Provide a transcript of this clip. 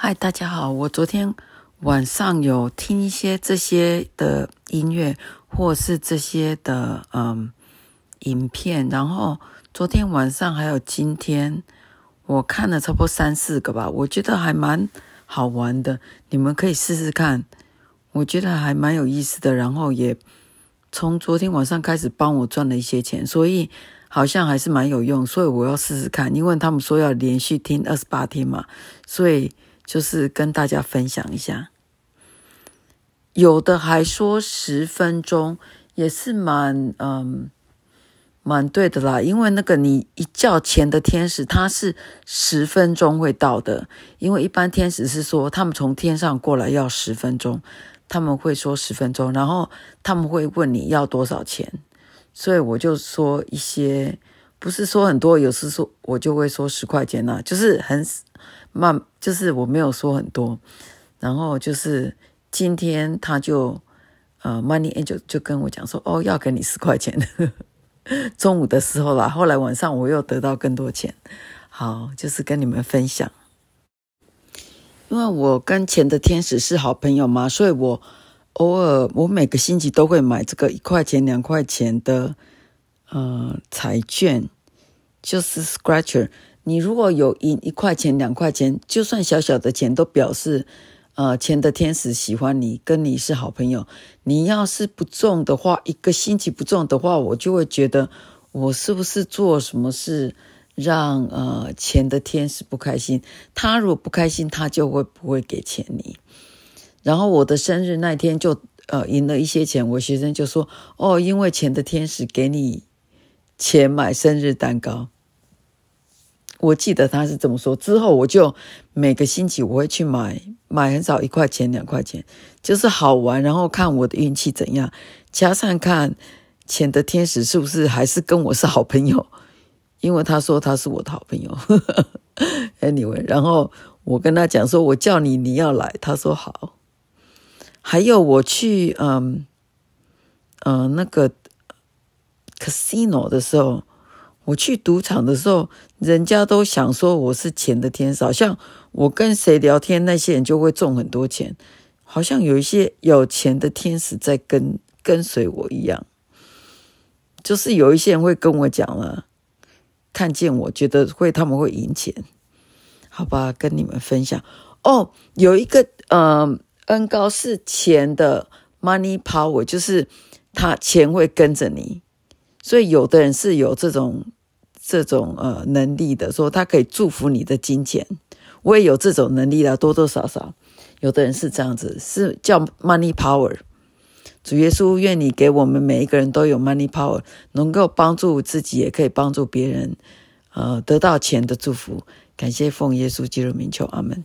嗨，大家好！我昨天晚上有听一些这些的音乐，或是这些的嗯影片。然后昨天晚上还有今天，我看了差不多三四个吧，我觉得还蛮好玩的。你们可以试试看，我觉得还蛮有意思的。然后也从昨天晚上开始帮我赚了一些钱，所以好像还是蛮有用。所以我要试试看，因为他们说要连续听二十八天嘛，所以。就是跟大家分享一下，有的还说十分钟，也是蛮嗯蛮对的啦。因为那个你一叫前的天使，他是十分钟会到的。因为一般天使是说他们从天上过来要十分钟，他们会说十分钟，然后他们会问你要多少钱，所以我就说一些，不是说很多，有时说我就会说十块钱啊，就是很。慢就是我没有说很多，然后就是今天他就呃，Money Angel 就跟我讲说，哦，要给你十块钱，中午的时候吧。后来晚上我又得到更多钱，好，就是跟你们分享，因为我跟钱的天使是好朋友嘛，所以我偶尔我每个星期都会买这个一块钱、两块钱的呃彩券，就是 Scratcher。你如果有赢一块钱、两块钱，就算小小的钱，都表示，呃，钱的天使喜欢你，跟你是好朋友。你要是不中的话，一个星期不中的话，我就会觉得我是不是做什么事让呃钱的天使不开心？他如果不开心，他就会不会给钱你？然后我的生日那天就呃赢了一些钱，我学生就说：“哦，因为钱的天使给你钱买生日蛋糕。”我记得他是这么说。之后我就每个星期我会去买买很少一块钱两块钱，就是好玩，然后看我的运气怎样，加上看钱的天使是不是还是跟我是好朋友，因为他说他是我的好朋友。anyway，然后我跟他讲说，我叫你你要来，他说好。还有我去嗯呃那个 casino 的时候。我去赌场的时候，人家都想说我是钱的天使，好像我跟谁聊天，那些人就会中很多钱，好像有一些有钱的天使在跟跟随我一样。就是有一些人会跟我讲了，看见我觉得会，他们会赢钱，好吧，跟你们分享哦。有一个嗯，恩高是钱的 money power，就是他钱会跟着你，所以有的人是有这种。这种呃能力的，说他可以祝福你的金钱，我也有这种能力的，多多少少，有的人是这样子，是叫 money power。主耶稣，愿你给我们每一个人都有 money power，能够帮助自己，也可以帮助别人，呃，得到钱的祝福。感谢奉耶稣基督的名求，阿门。